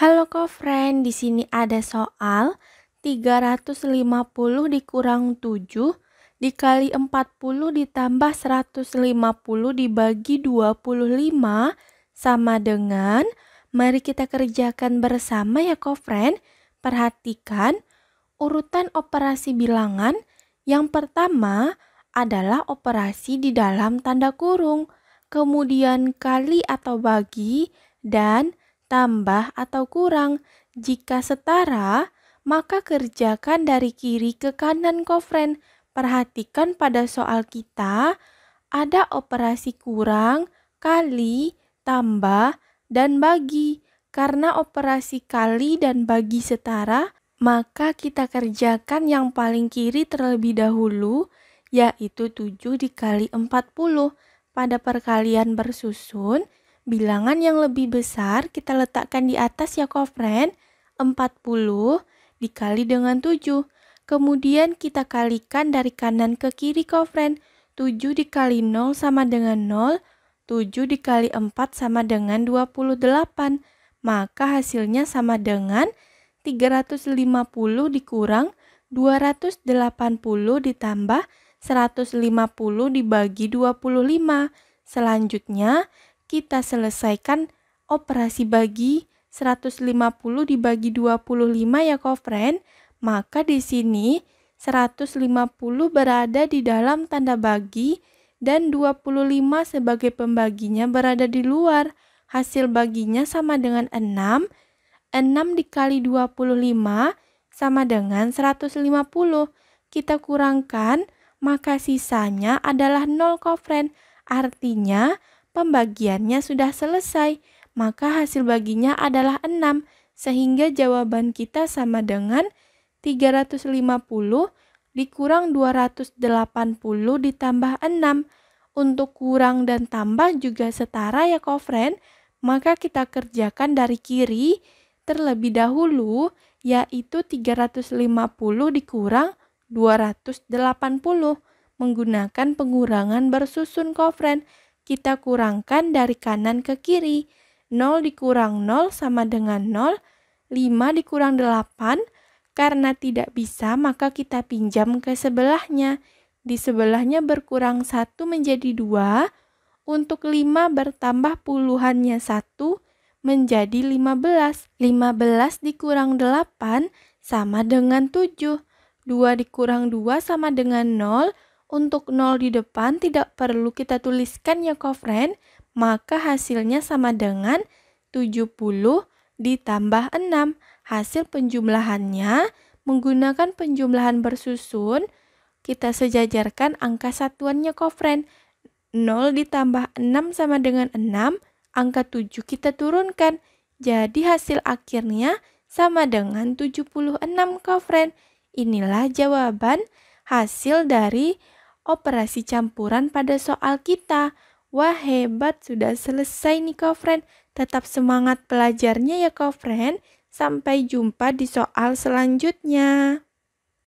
Halo kofren, friend di sini ada soal 350 dikurang 7 dikali 40 ditambah 150 dibagi 25 sama dengan mari kita kerjakan bersama ya kofren. friend Perhatikan urutan operasi bilangan yang pertama adalah operasi di dalam tanda kurung, kemudian kali atau bagi, dan tambah atau kurang. Jika setara, maka kerjakan dari kiri ke kanan kofren. Perhatikan pada soal kita, ada operasi kurang, kali, tambah, dan bagi. Karena operasi kali dan bagi setara, maka kita kerjakan yang paling kiri terlebih dahulu, yaitu 7 dikali 40. Pada perkalian bersusun, Bilangan yang lebih besar kita letakkan di atas ya kofren, 40 dikali dengan 7. Kemudian kita kalikan dari kanan ke kiri kofren. 7 dikali 0 sama dengan 0, 7 dikali 4 sama dengan 28. Maka hasilnya sama dengan 350 dikurang 280 ditambah 150 dibagi 25. Selanjutnya, kita selesaikan operasi bagi 150 dibagi 25 ya kofren, maka di sini 150 berada di dalam tanda bagi dan 25 sebagai pembaginya berada di luar. Hasil baginya sama dengan 6. 6 dikali 25 sama dengan 150. Kita kurangkan, maka sisanya adalah 0 kofren. Artinya pembagiannya sudah selesai, maka hasil baginya adalah 6, sehingga jawaban kita sama dengan 350 dikurang 280 ditambah 6. Untuk kurang dan tambah juga setara ya kofren, maka kita kerjakan dari kiri terlebih dahulu yaitu 350 dikurang 280 menggunakan pengurangan bersusun kofren kita kurangkan dari kanan ke kiri. 0 dikurang 0 sama dengan 0, 5 dikurang 8, karena tidak bisa maka kita pinjam ke sebelahnya. Di sebelahnya berkurang 1 menjadi 2, untuk 5 bertambah puluhannya 1 menjadi 15. 15 dikurang 8 sama dengan 7. 2 dikurang 2 sama dengan 0, untuk nol di depan tidak perlu kita tuliskan ya kofren, maka hasilnya sama dengan 70 ditambah 6. Hasil penjumlahannya menggunakan penjumlahan bersusun, kita sejajarkan angka satuannya kofren. 0 ditambah 6 sama dengan 6, angka 7 kita turunkan. Jadi hasil akhirnya sama dengan 76 kofren. Inilah jawaban hasil dari operasi campuran pada soal kita. Wah hebat, sudah selesai nih kau friend. Tetap semangat belajarnya ya kau friend. Sampai jumpa di soal selanjutnya.